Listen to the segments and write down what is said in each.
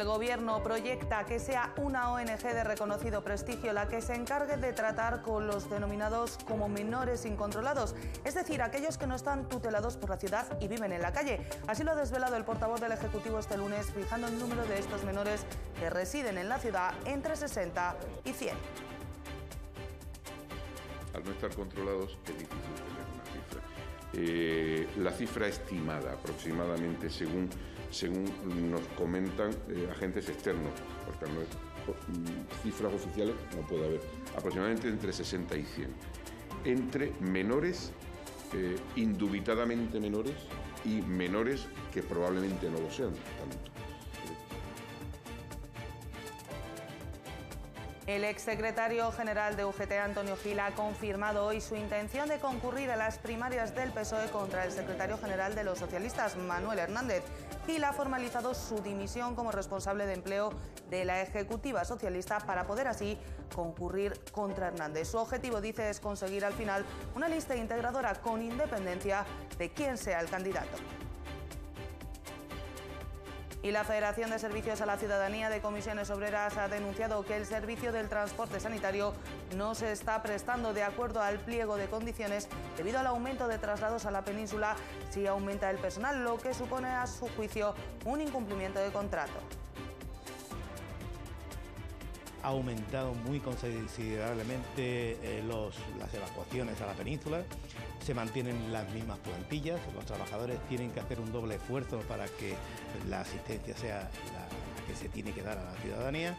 El gobierno proyecta que sea una ONG de reconocido prestigio la que se encargue de tratar con los denominados como menores incontrolados, es decir, aquellos que no están tutelados por la ciudad y viven en la calle. Así lo ha desvelado el portavoz del Ejecutivo este lunes, fijando el número de estos menores que residen en la ciudad entre 60 y 100. Al no estar controlados, es difícil tener una cifra. Eh, la cifra estimada aproximadamente según según nos comentan eh, agentes externos, porque mm, cifras oficiales no puede haber, aproximadamente entre 60 y 100, entre menores, eh, indubitadamente menores, y menores que probablemente no lo sean tanto. El exsecretario general de UGT, Antonio Gil, ha confirmado hoy su intención de concurrir a las primarias del PSOE contra el secretario general de los socialistas, Manuel Hernández. Gil ha formalizado su dimisión como responsable de empleo de la Ejecutiva Socialista para poder así concurrir contra Hernández. Su objetivo, dice, es conseguir al final una lista integradora con independencia de quién sea el candidato. Y la Federación de Servicios a la Ciudadanía de Comisiones Obreras ha denunciado que el servicio del transporte sanitario no se está prestando de acuerdo al pliego de condiciones debido al aumento de traslados a la península si aumenta el personal, lo que supone a su juicio un incumplimiento de contrato ha aumentado muy considerablemente eh, las evacuaciones a la península, se mantienen las mismas plantillas, los trabajadores tienen que hacer un doble esfuerzo para que la asistencia sea la que se tiene que dar a la ciudadanía.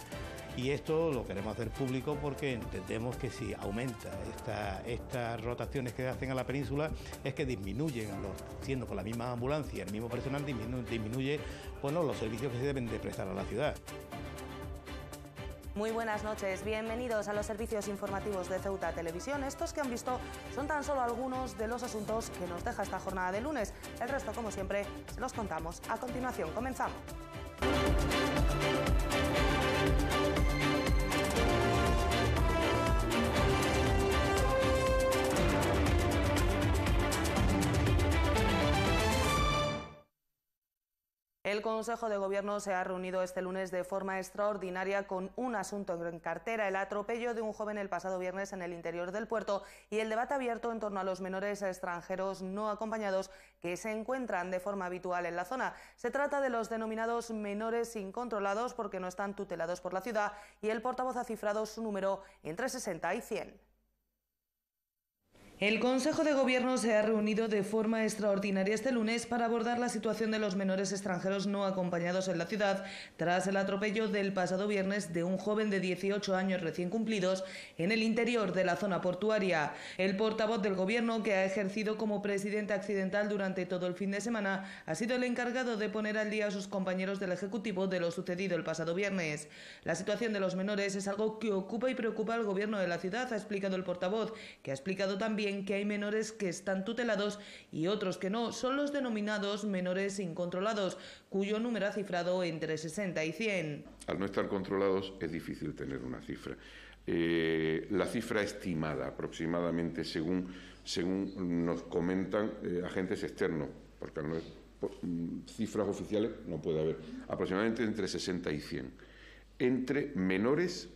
Y esto lo queremos hacer público porque entendemos que si aumenta estas rotaciones que hacen a la península es que disminuyen, los, siendo con la misma ambulancia, el mismo personal, disminuye, disminuye bueno, los servicios que se deben de prestar a la ciudad. Muy buenas noches, bienvenidos a los servicios informativos de Ceuta Televisión. Estos que han visto son tan solo algunos de los asuntos que nos deja esta jornada de lunes. El resto, como siempre, los contamos a continuación. Comenzamos. El Consejo de Gobierno se ha reunido este lunes de forma extraordinaria con un asunto en cartera, el atropello de un joven el pasado viernes en el interior del puerto y el debate abierto en torno a los menores extranjeros no acompañados que se encuentran de forma habitual en la zona. Se trata de los denominados menores incontrolados porque no están tutelados por la ciudad y el portavoz ha cifrado su número entre 60 y 100. El Consejo de Gobierno se ha reunido de forma extraordinaria este lunes para abordar la situación de los menores extranjeros no acompañados en la ciudad tras el atropello del pasado viernes de un joven de 18 años recién cumplidos en el interior de la zona portuaria. El portavoz del Gobierno, que ha ejercido como presidente accidental durante todo el fin de semana, ha sido el encargado de poner al día a sus compañeros del Ejecutivo de lo sucedido el pasado viernes. La situación de los menores es algo que ocupa y preocupa al Gobierno de la ciudad, ha explicado el portavoz, que ha explicado también que hay menores que están tutelados y otros que no. Son los denominados menores incontrolados, cuyo número ha cifrado entre 60 y 100. Al no estar controlados es difícil tener una cifra. Eh, la cifra estimada aproximadamente según, según nos comentan eh, agentes externos, porque mm, cifras oficiales no puede haber, aproximadamente entre 60 y 100, entre menores,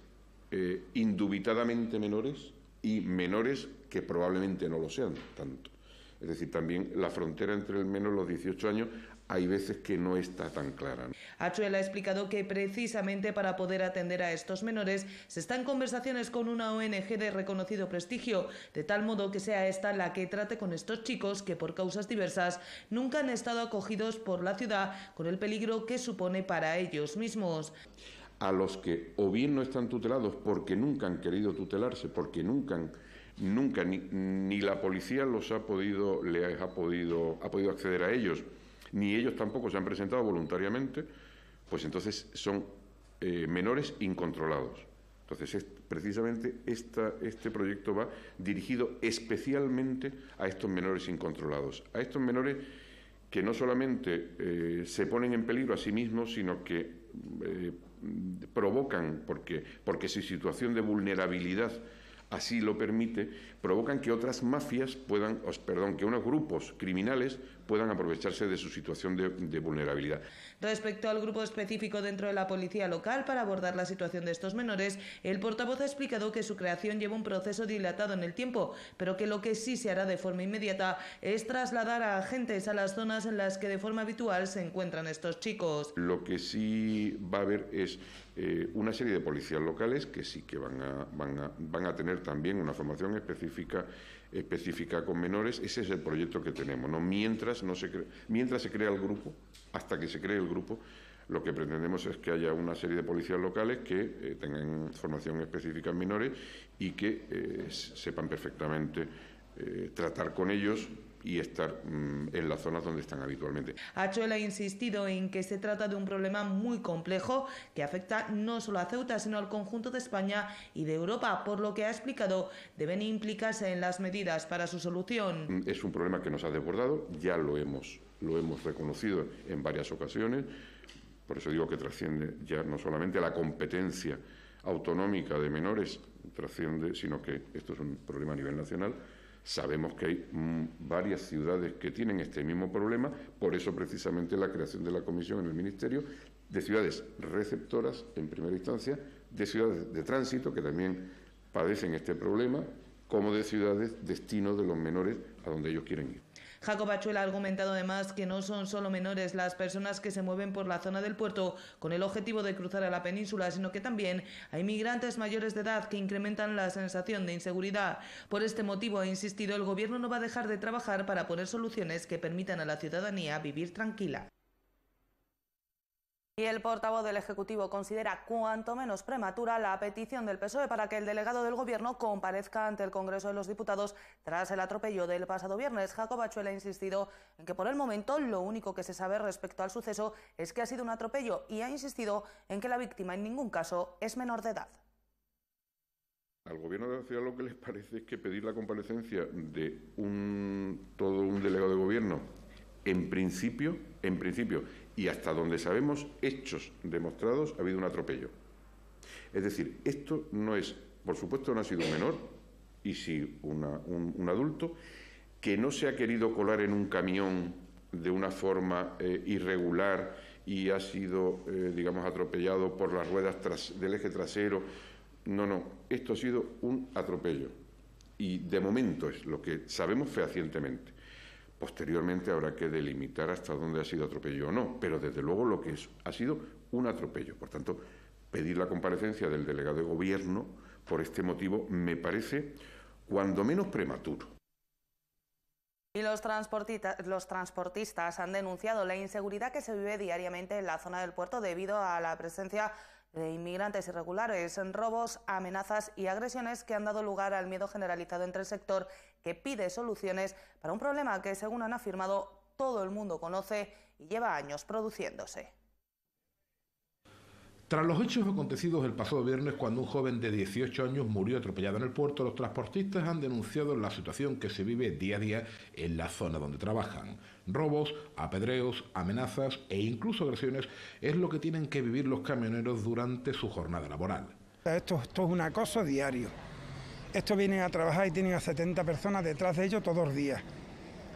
eh, indubitadamente menores, y menores que probablemente no lo sean tanto. Es decir, también la frontera entre el menos y los 18 años hay veces que no está tan clara. Achuel ha explicado que precisamente para poder atender a estos menores se están conversaciones con una ONG de reconocido prestigio, de tal modo que sea esta la que trate con estos chicos que por causas diversas nunca han estado acogidos por la ciudad con el peligro que supone para ellos mismos a los que o bien no están tutelados porque nunca han querido tutelarse, porque nunca han nunca ni, la policía los ha podido, les ha podido, ha podido acceder a ellos, ni ellos tampoco se han presentado voluntariamente, pues entonces son eh, menores incontrolados. Entonces, es, precisamente esta, este proyecto va dirigido especialmente a estos menores incontrolados, a estos menores que no solamente eh, se ponen en peligro a sí mismos, sino que eh, provocan, porque, porque su situación de vulnerabilidad así lo permite, provocan que otras mafias puedan, perdón, que unos grupos criminales puedan aprovecharse de su situación de, vulnerabilidad. Respecto al grupo específico dentro de la policía local para abordar la situación de estos menores, el portavoz ha explicado que su creación lleva un proceso dilatado en el tiempo, pero que lo que sí se hará de forma inmediata es trasladar a agentes a las zonas en las que de forma habitual se encuentran estos chicos. Lo que sí va a haber es eh, una serie de policías locales que sí que van a, van a, van a tener también una formación específica específica, con menores. Ese es el proyecto que tenemos. Mientras, se mientras se crea el grupo, hasta que se cree el grupo, lo que pretendemos es que haya una serie de policías locales que eh, tengan formación específica en menores y que eh, sepan perfectamente eh, tratar con ellos y estar mm, en las zonas donde están habitualmente. Achuel ha insistido en que se trata de un problema muy complejo que afecta no solo a Ceuta, sino al conjunto de España y de Europa, por lo que ha explicado deben implicarse en las medidas para su solución. Mm, es un problema que nos ha desbordado, ya lo hemos, lo hemos reconocido en varias ocasiones, por eso digo que trasciende ya no solamente a la competencia autonómica de menores, trasciende, sino que esto es un problema a nivel nacional Sabemos que hay mm, varias ciudades que tienen este mismo problema, por eso precisamente la creación de la comisión en el Ministerio de ciudades receptoras en primera instancia, de ciudades de tránsito que también padecen este problema, como de ciudades destino de los menores a donde ellos quieren ir. Jacob Achuel ha argumentado además que no son solo menores las personas que se mueven por la zona del puerto con el objetivo de cruzar a la península, sino que también hay migrantes mayores de edad que incrementan la sensación de inseguridad. Por este motivo, ha insistido, el Gobierno no va a dejar de trabajar para poner soluciones que permitan a la ciudadanía vivir tranquila. Y el portavoz del Ejecutivo considera cuanto menos prematura la petición del PSOE para que el delegado del Gobierno comparezca ante el Congreso de los Diputados tras el atropello del pasado viernes. Jacob Achuela ha insistido en que por el momento lo único que se sabe respecto al suceso es que ha sido un atropello y ha insistido en que la víctima en ningún caso es menor de edad. Al Gobierno de la Ciudad lo que les parece es que pedir la comparecencia de un, todo un delegado de Gobierno en principio, en principio, y hasta donde sabemos, hechos demostrados, ha habido un atropello. Es decir, esto no es, por supuesto, no ha sido un menor, y sí un, adulto, que no se ha querido colar en un camión de una forma eh, irregular y ha sido, eh, digamos, atropellado por las ruedas del eje trasero. No, no, esto ha sido un atropello. Y de momento es lo que sabemos fehacientemente. Posteriormente habrá que delimitar hasta dónde ha sido atropello o no, pero desde luego lo que es, ha sido un atropello. Por tanto, pedir la comparecencia del delegado de gobierno por este motivo me parece cuando menos prematuro. Y los, transportistas han denunciado la inseguridad que se vive diariamente en la zona del puerto debido a la presencia de inmigrantes irregulares, robos, amenazas y agresiones que han dado lugar al miedo generalizado entre el sector que pide soluciones para un problema que, según han afirmado, todo el mundo conoce y lleva años produciéndose. Tras los hechos acontecidos el pasado viernes, cuando un joven de 18 años murió atropellado en el puerto, los transportistas han denunciado la situación que se vive día a día en la zona donde trabajan. Robos, apedreos, amenazas e incluso agresiones es lo que tienen que vivir los camioneros durante su jornada laboral. Esto, es un acoso diario. Estos vienen a trabajar y tienen a 70 personas detrás de ellos todos los días.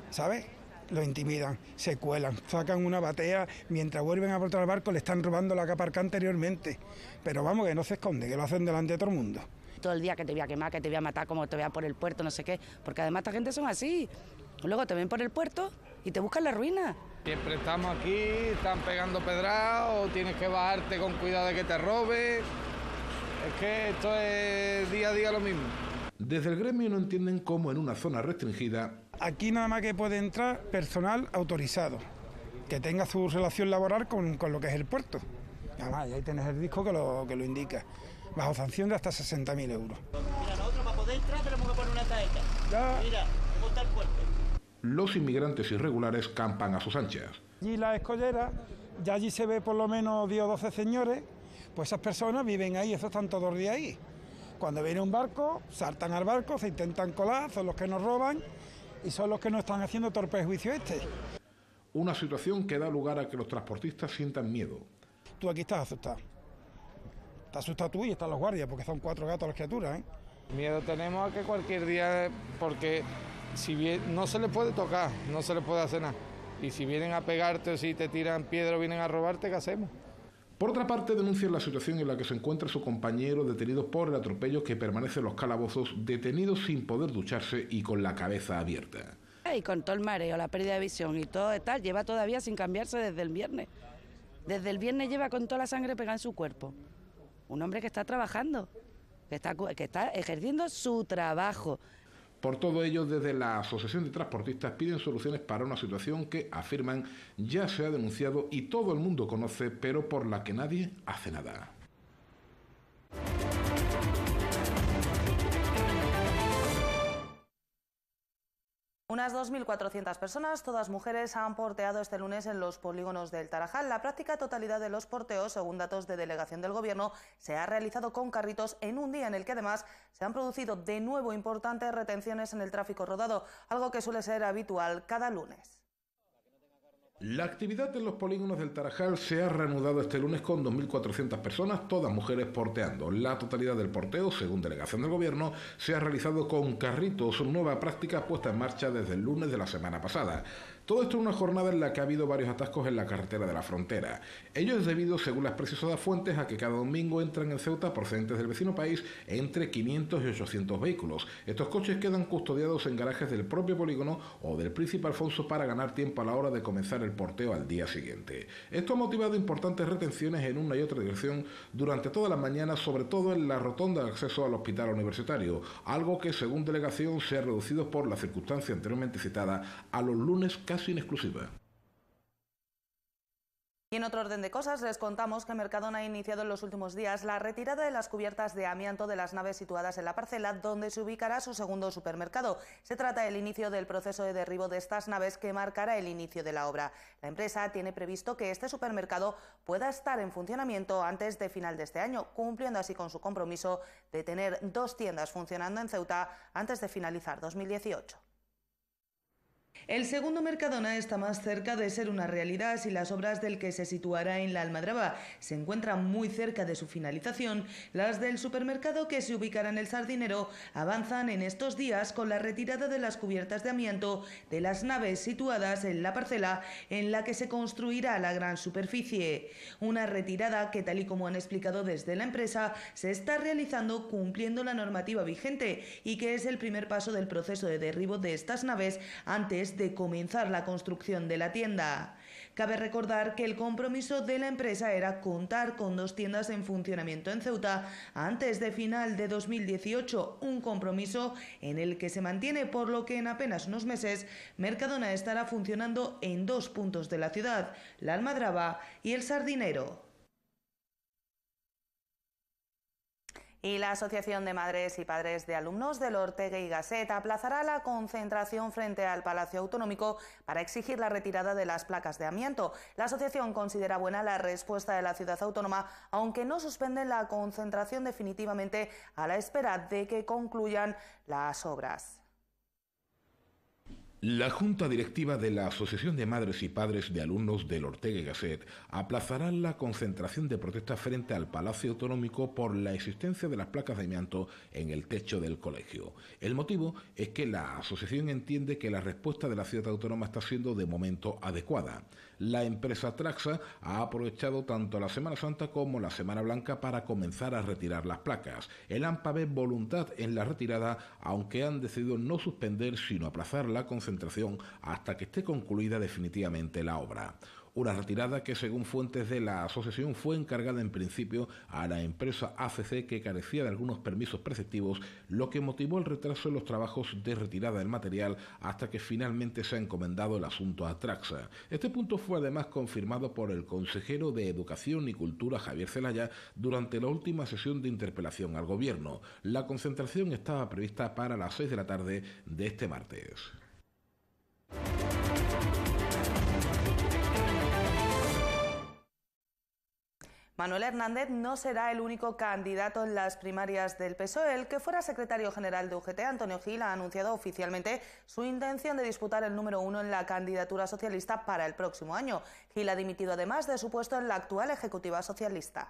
¿Sabes? lo intimidan, se cuelan, sacan una batea, mientras vuelven a portar el barco le están robando la caparca anteriormente. Pero vamos, que no se esconde, que lo hacen delante de todo el mundo todo el día que te voy a quemar, que te voy a matar, como te voy a por el puerto, no sé qué. Porque además esta gente son así. Luego te ven por el puerto y te buscan la ruina. Siempre estamos aquí, están pegando pedrados, tienes que bajarte con cuidado de que te roben... Es que esto es día a día lo mismo. Desde el gremio no entienden cómo en una zona restringida Aquí nada más que puede entrar personal autorizado, que tenga su relación laboral con, lo que es el puerto. Además, ahí tenés el disco que lo, que lo indica, bajo sanción de hasta 60.000 euros. Mira, poder entrar que poner una taeta. Mira, está el puerto. Los inmigrantes irregulares campan a sus anchas. Allí la escollera, ya allí se ve por lo menos 10 o 12 señores, pues esas personas viven ahí, esos están todos los días ahí. Cuando viene un barco, saltan al barco, se intentan colar, son los que nos roban y son los que nos están haciendo torpe juicio este. Una situación que da lugar a que los transportistas sientan miedo. Tú aquí estás asustado. Estás asustado tú y están los guardias, porque son cuatro gatos las criaturas. ¿eh? Miedo tenemos a que cualquier día, porque si bien, no se les puede tocar, no se les puede hacer nada. Y si vienen a pegarte o si te tiran piedra o vienen a robarte, ¿qué hacemos? Por otra parte, denuncia la situación en la que se encuentra su compañero detenido por el atropello que permanece en los calabozos, detenido sin poder ducharse y con la cabeza abierta. Y con todo el mareo, la pérdida de visión y todo tal, lleva todavía sin cambiarse desde el viernes. Desde el viernes lleva con toda la sangre pegada en su cuerpo. Un hombre que está trabajando, que está, que está ejerciendo su trabajo, por todo ello, desde la Asociación de Transportistas piden soluciones para una situación que, afirman, ya se ha denunciado y todo el mundo conoce, pero por la que nadie hace nada. Unas 2.400 personas, todas mujeres, han porteado este lunes en los polígonos del Tarajal. La práctica totalidad de los porteos, según datos de delegación del Gobierno, se ha realizado con carritos en un día en el que además se han producido de nuevo importantes retenciones en el tráfico rodado, algo que suele ser habitual cada lunes. La actividad en los polígonos del Tarajal se ha reanudado este lunes con 2.400 personas, todas mujeres porteando. La totalidad del porteo, según delegación del gobierno, se ha realizado con carritos, nueva práctica puesta en marcha desde el lunes de la semana pasada. Todo esto en una jornada en la que ha habido varios atascos en la carretera de la frontera. Ello es debido, según las preciosas fuentes, a que cada domingo entran en Ceuta procedentes del vecino país entre 500 y 800 vehículos. Estos coches quedan custodiados en garajes del propio polígono o del príncipe Alfonso para ganar tiempo a la hora de comenzar el porteo al día siguiente. Esto ha motivado importantes retenciones en una y otra dirección durante toda la mañana, sobre todo en la rotonda de acceso al hospital universitario, algo que según delegación se ha reducido por la circunstancia anteriormente citada a los lunes casi sin exclusiva. Y en otro orden de cosas, les contamos que Mercadona ha iniciado en los últimos días la retirada de las cubiertas de amianto de las naves situadas en la parcela donde se ubicará su segundo supermercado. Se trata del inicio del proceso de derribo de estas naves que marcará el inicio de la obra. La empresa tiene previsto que este supermercado pueda estar en funcionamiento antes de final de este año, cumpliendo así con su compromiso de tener dos tiendas funcionando en Ceuta antes de finalizar 2018. El segundo Mercadona está más cerca de ser una realidad si las obras del que se situará en la Almadraba se encuentran muy cerca de su finalización. Las del supermercado que se ubicará en el Sardinero avanzan en estos días con la retirada de las cubiertas de amianto de las naves situadas en la parcela en la que se construirá la gran superficie. Una retirada que, tal y como han explicado desde la empresa, se está realizando cumpliendo la normativa vigente y que es el primer paso del proceso de derribo de estas naves antes de de comenzar la construcción de la tienda. Cabe recordar que el compromiso de la empresa era contar con dos tiendas en funcionamiento en Ceuta antes de final de 2018, un compromiso en el que se mantiene, por lo que en apenas unos meses Mercadona estará funcionando en dos puntos de la ciudad, la Almadraba y el Sardinero. Y la Asociación de Madres y Padres de Alumnos del Ortega y Gasset aplazará la concentración frente al Palacio Autonómico para exigir la retirada de las placas de amianto. La asociación considera buena la respuesta de la ciudad autónoma, aunque no suspenden la concentración definitivamente a la espera de que concluyan las obras. La Junta Directiva de la Asociación de Madres y Padres de Alumnos del Ortega y Gasset aplazará la concentración de protesta frente al Palacio Autonómico por la existencia de las placas de amianto en el techo del colegio. El motivo es que la asociación entiende que la respuesta de la ciudad autónoma está siendo de momento adecuada la empresa Traxa ha aprovechado tanto la Semana Santa como la Semana Blanca para comenzar a retirar las placas. El AMPA ve voluntad en la retirada, aunque han decidido no suspender sino aplazar la concentración hasta que esté concluida definitivamente la obra. Una retirada que, según fuentes de la asociación, fue encargada en principio a la empresa ACC que carecía de algunos permisos preceptivos, lo que motivó el retraso en los trabajos de retirada del material hasta que finalmente se ha encomendado el asunto a Traxa. Este punto fue además confirmado por el consejero de Educación y Cultura Javier Celaya durante la última sesión de interpelación al gobierno. La concentración estaba prevista para las 6 de la tarde de este martes. Manuel Hernández no será el único candidato en las primarias del PSOE. El que fuera secretario general de UGT, Antonio Gil, ha anunciado oficialmente su intención de disputar el número uno en la candidatura socialista para el próximo año. Gil ha dimitido además de su puesto en la actual Ejecutiva Socialista.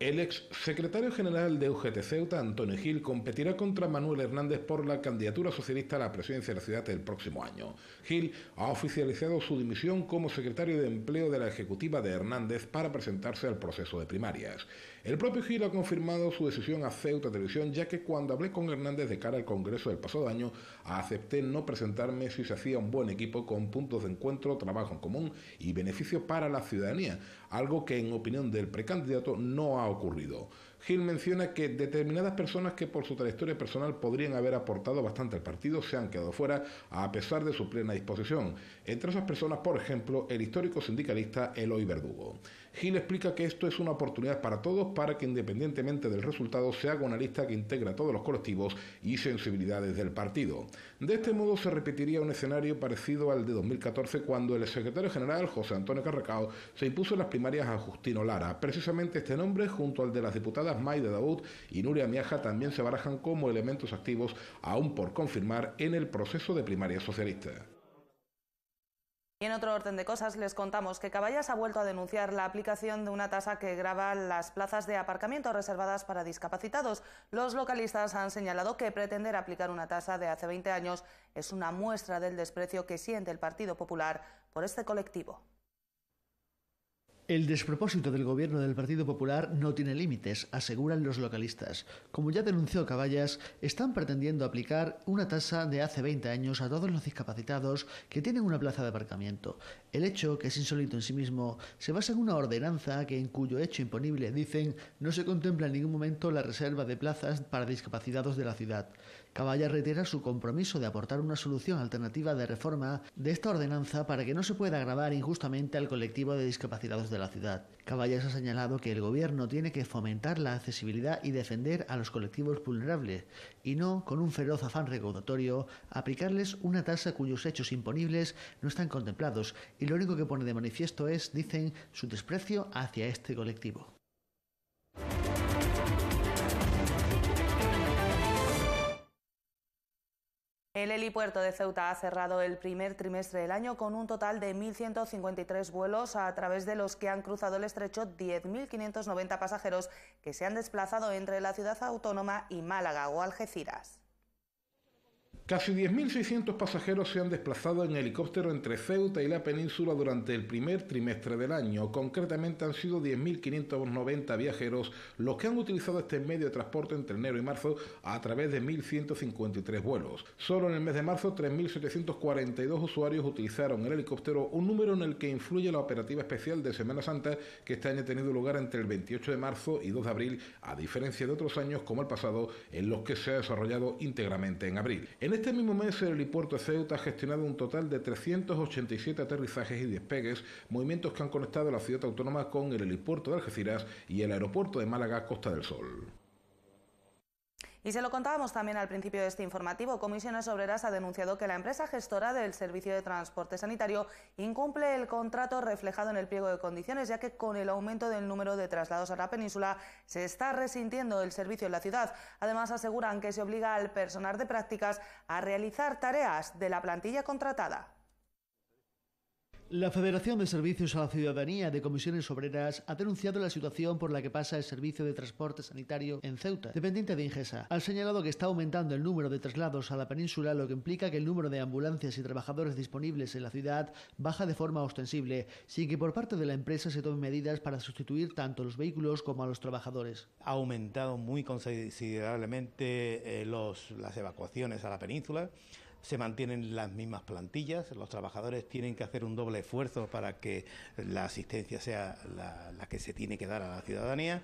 El ex secretario general de UGT Ceuta, Antonio Gil, competirá contra Manuel Hernández por la candidatura socialista a la presidencia de la ciudad el próximo año. Gil ha oficializado su dimisión como secretario de empleo de la ejecutiva de Hernández para presentarse al proceso de primarias. El propio Gil ha confirmado su decisión a Ceuta Televisión, ya que cuando hablé con Hernández de cara al Congreso del pasado año, acepté no presentarme si se hacía un buen equipo con puntos de encuentro, trabajo en común y beneficio para la ciudadanía, algo que en opinión del precandidato no ha ocurrido. Gil menciona que determinadas personas que por su trayectoria personal podrían haber aportado bastante al partido se han quedado fuera a pesar de su plena disposición. Entre esas personas, por ejemplo, el histórico sindicalista Eloy Verdugo. Gil explica que esto es una oportunidad para todos para que independientemente del resultado se haga una lista que integra todos los colectivos y sensibilidades del partido. De este modo se repetiría un escenario parecido al de 2014 cuando el secretario general José Antonio Carracao se impuso en las primarias a Justino Lara. Precisamente este nombre, junto al de las diputadas de Daud y Nuria Miaja, también se barajan como elementos activos, aún por confirmar, en el proceso de primaria socialista. Y en otro orden de cosas les contamos que Caballas ha vuelto a denunciar la aplicación de una tasa que grava las plazas de aparcamiento reservadas para discapacitados. Los localistas han señalado que pretender aplicar una tasa de hace 20 años es una muestra del desprecio que siente el Partido Popular por este colectivo. El despropósito del gobierno del Partido Popular no tiene límites, aseguran los localistas. Como ya denunció Caballas, están pretendiendo aplicar una tasa de hace 20 años a todos los discapacitados que tienen una plaza de aparcamiento. El hecho, que es insólito en sí mismo, se basa en una ordenanza que en cuyo hecho imponible, dicen, no se contempla en ningún momento la reserva de plazas para discapacitados de la ciudad. Caballas reitera su compromiso de aportar una solución alternativa de reforma de esta ordenanza para que no se pueda agravar injustamente al colectivo de discapacitados de la ciudad. Caballas ha señalado que el gobierno tiene que fomentar la accesibilidad y defender a los colectivos vulnerables y no, con un feroz afán recaudatorio, aplicarles una tasa cuyos hechos imponibles no están contemplados y lo único que pone de manifiesto es, dicen, su desprecio hacia este colectivo. El helipuerto de Ceuta ha cerrado el primer trimestre del año con un total de 1.153 vuelos a través de los que han cruzado el estrecho 10.590 pasajeros que se han desplazado entre la ciudad autónoma y Málaga o Algeciras. Casi 10.600 pasajeros se han desplazado en helicóptero entre Ceuta y la península durante el primer trimestre del año. Concretamente han sido 10.590 viajeros los que han utilizado este medio de transporte entre enero y marzo a través de 1.153 vuelos. Solo en el mes de marzo, 3.742 usuarios utilizaron el helicóptero, un número en el que influye la operativa especial de Semana Santa que este año ha tenido lugar entre el 28 de marzo y 2 de abril, a diferencia de otros años como el pasado, en los que se ha desarrollado íntegramente en abril este mismo mes, el helipuerto de Ceuta ha gestionado un total de 387 aterrizajes y despegues, movimientos que han conectado a la ciudad autónoma con el helipuerto de Algeciras y el aeropuerto de Málaga Costa del Sol. Y se lo contábamos también al principio de este informativo. Comisiones Obreras ha denunciado que la empresa gestora del servicio de transporte sanitario incumple el contrato reflejado en el pliego de condiciones, ya que con el aumento del número de traslados a la península se está resintiendo el servicio en la ciudad. Además, aseguran que se obliga al personal de prácticas a realizar tareas de la plantilla contratada. La Federación de Servicios a la Ciudadanía de Comisiones Obreras ha denunciado la situación por la que pasa el servicio de transporte sanitario en Ceuta, dependiente de Ingesa. Ha señalado que está aumentando el número de traslados a la península, lo que implica que el número de ambulancias y trabajadores disponibles en la ciudad baja de forma ostensible, sin que por parte de la empresa se tomen medidas para sustituir tanto los vehículos como a los trabajadores. Ha aumentado muy considerablemente eh, las evacuaciones a la península se mantienen las mismas plantillas, los trabajadores tienen que hacer un doble esfuerzo para que la asistencia sea la, que se tiene que dar a la ciudadanía.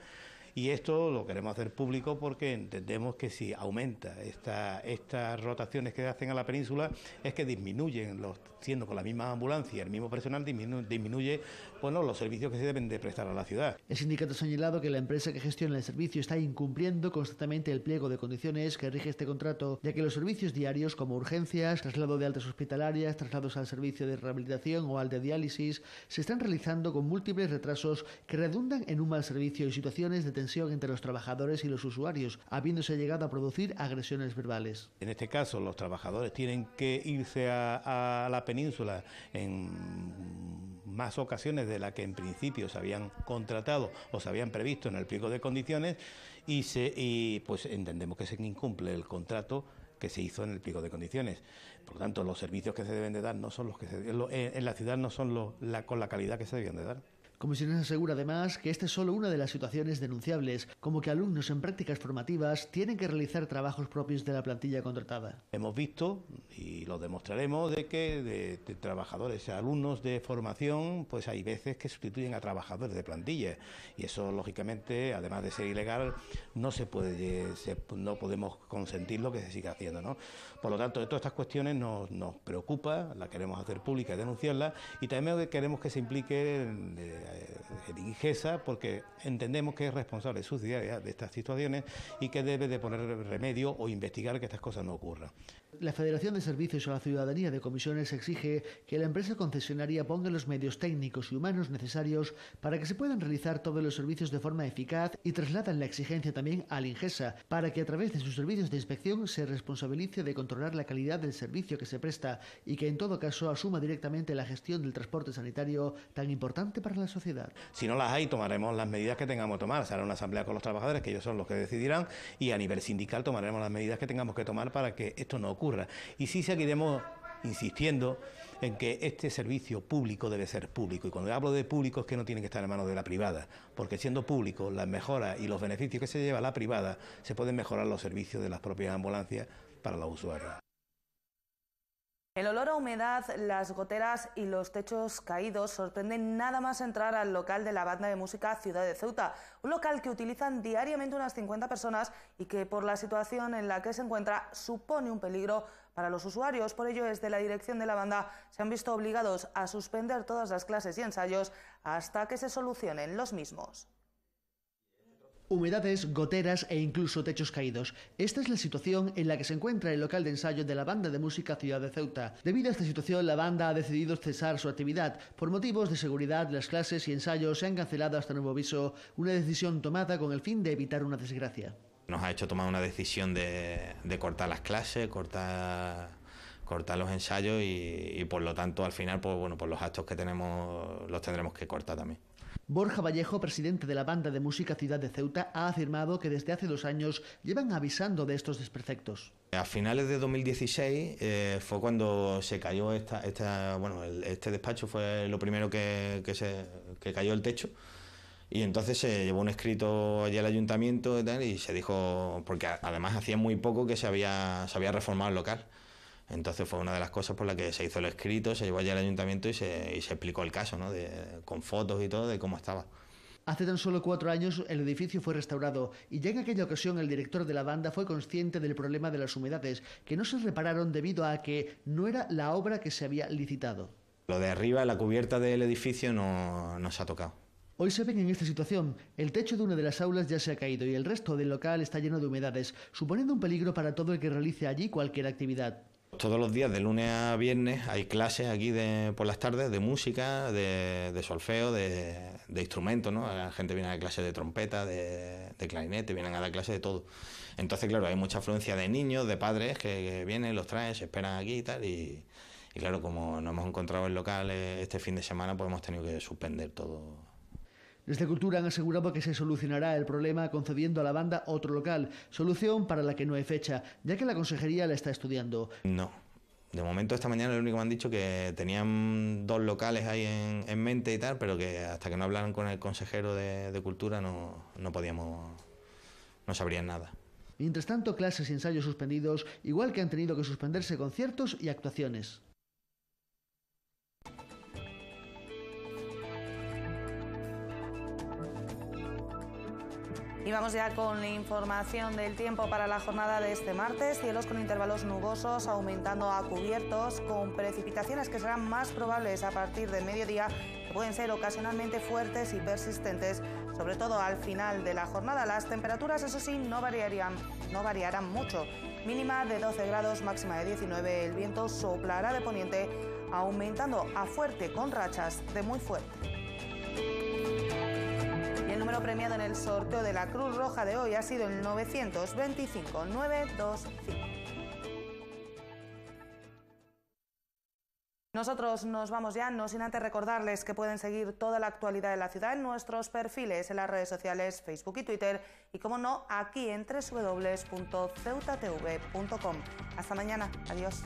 Y esto lo queremos hacer público porque entendemos que si aumenta esta, estas rotaciones que hacen a la península, es que disminuyen, los, siendo con la misma ambulancia, el mismo personal, disminuye bueno, los servicios que se deben de prestar a la ciudad. El sindicato ha señalado que la empresa que gestiona el servicio está incumpliendo constantemente el pliego de condiciones que rige este contrato, ya que los servicios diarios como urgencias, traslado de altas hospitalarias, traslados al servicio de rehabilitación o al de diálisis, se están realizando con múltiples retrasos que redundan en un mal servicio y situaciones de tensión entre los trabajadores y los usuarios, habiéndose llegado a producir agresiones verbales. En este caso, los trabajadores tienen que irse a, la península en más ocasiones de las que en principio se habían contratado o se habían previsto en el pliego de condiciones y, pues entendemos que se incumple el contrato que se hizo en el pliego de condiciones. Por lo tanto, los servicios que se deben de dar no son los que en, la ciudad no son los, con la calidad que se debían de dar. Comisiones asegura además que esta es solo una de las situaciones denunciables, como que alumnos en prácticas formativas tienen que realizar trabajos propios de la plantilla contratada. Hemos visto, y lo demostraremos, de que de, trabajadores, alumnos de formación, pues hay veces que sustituyen a trabajadores de plantilla. Y eso, lógicamente, además de ser ilegal, no se puede, no podemos consentir lo que se siga haciendo. ¿no? Por lo tanto, de todas estas cuestiones nos, preocupa, la queremos hacer pública y denunciarla, y también queremos que se implique. Eh, el eh, ingesa porque entendemos que es responsable sus diarias de estas situaciones y que debe de poner remedio o investigar que estas cosas no ocurran. La Federación de Servicios a la Ciudadanía de Comisiones exige que la empresa concesionaria ponga los medios técnicos y humanos necesarios para que se puedan realizar todos los servicios de forma eficaz y trasladan la exigencia también al INGESA para que a través de sus servicios de inspección se responsabilice de controlar la calidad del servicio que se presta y que en todo caso asuma directamente la gestión del transporte sanitario tan importante para la sociedad. Si no las hay, tomaremos las medidas que tengamos que tomar. Será una asamblea con los trabajadores, que ellos son los que decidirán, y a nivel sindical tomaremos las medidas que tengamos que tomar para que esto no ocurra. Y sí seguiremos insistiendo en que este servicio público debe ser público. Y cuando hablo de público es que no tiene que estar en manos de la privada, porque siendo público, las mejoras y los beneficios que se lleva la privada se pueden mejorar los servicios de las propias ambulancias para los usuarios. El olor a humedad, las goteras y los techos caídos sorprenden nada más entrar al local de la banda de música Ciudad de Ceuta, un local que utilizan diariamente unas 50 personas y que por la situación en la que se encuentra supone un peligro para los usuarios. Por ello, desde la dirección de la banda se han visto obligados a suspender todas las clases y ensayos hasta que se solucionen los mismos. Humedades, goteras e incluso techos caídos. Esta es la situación en la que se encuentra el local de ensayo de la banda de música Ciudad de Ceuta. Debido a esta situación, la banda ha decidido cesar su actividad. Por motivos de seguridad, las clases y ensayos se han cancelado hasta nuevo aviso, una decisión tomada con el fin de evitar una desgracia. Nos ha hecho tomar una decisión de, cortar las clases, cortar los ensayos y, por lo tanto al final pues bueno los actos que tenemos los tendremos que cortar también. Borja Vallejo, presidente de la banda de música Ciudad de Ceuta, ha afirmado que desde hace dos años llevan avisando de estos desperfectos. A finales de 2016 eh, fue cuando se cayó este despacho fue lo primero que, se, cayó el techo. Y entonces se llevó un escrito allí al ayuntamiento y, tal, y se dijo, porque además hacía muy poco que se había, se había reformado el local. Entonces fue una de las cosas por las que se hizo el escrito, se llevó allá al ayuntamiento y se, explicó el caso, ¿no? con fotos y todo de cómo estaba. Hace tan solo cuatro años el edificio fue restaurado y ya en aquella ocasión el director de la banda fue consciente del problema de las humedades, que no se repararon debido a que no era la obra que se había licitado. Lo de arriba, la cubierta del edificio, no, no se ha tocado. Hoy se ven en esta situación. El techo de una de las aulas ya se ha caído y el resto del local está lleno de humedades, suponiendo un peligro para todo el que realice allí cualquier actividad todos los días, de lunes a viernes, hay clases aquí de, por las tardes de música, de, solfeo, de, instrumentos, La gente viene a dar clases de trompeta, de, clarinete, vienen a dar clases de todo. Entonces, claro, hay mucha afluencia de niños, de padres que, vienen, los traen, se esperan aquí y tal. y, claro, como no hemos encontrado el local este fin de semana, pues hemos tenido que suspender todo desde Cultura han asegurado que se solucionará el problema concediendo a la banda otro local, solución para la que no hay fecha, ya que la consejería la está estudiando. No, de momento esta mañana lo único que me han dicho que tenían dos locales ahí en, mente y tal, pero que hasta que no hablaran con el consejero de, Cultura no, podíamos, no sabrían nada. Mientras tanto, clases y ensayos suspendidos, igual que han tenido que suspenderse conciertos y actuaciones. Y vamos ya con la información del tiempo para la jornada de este martes. Cielos con intervalos nubosos aumentando a cubiertos con precipitaciones que serán más probables a partir del mediodía que pueden ser ocasionalmente fuertes y persistentes, sobre todo al final de la jornada. Las temperaturas, eso sí, no variarían, no variarán mucho. Mínima de 12 grados, máxima de 19. El viento soplará de poniente, aumentando a fuerte con rachas de muy fuerte premiado en el sorteo de la Cruz Roja de hoy ha sido el 925-925. Nosotros nos vamos ya, no sin antes recordarles que pueden seguir toda la actualidad de la ciudad en nuestros perfiles, en las redes sociales, Facebook y Twitter, y como no, aquí en www.ceutatv.com. Hasta mañana, adiós.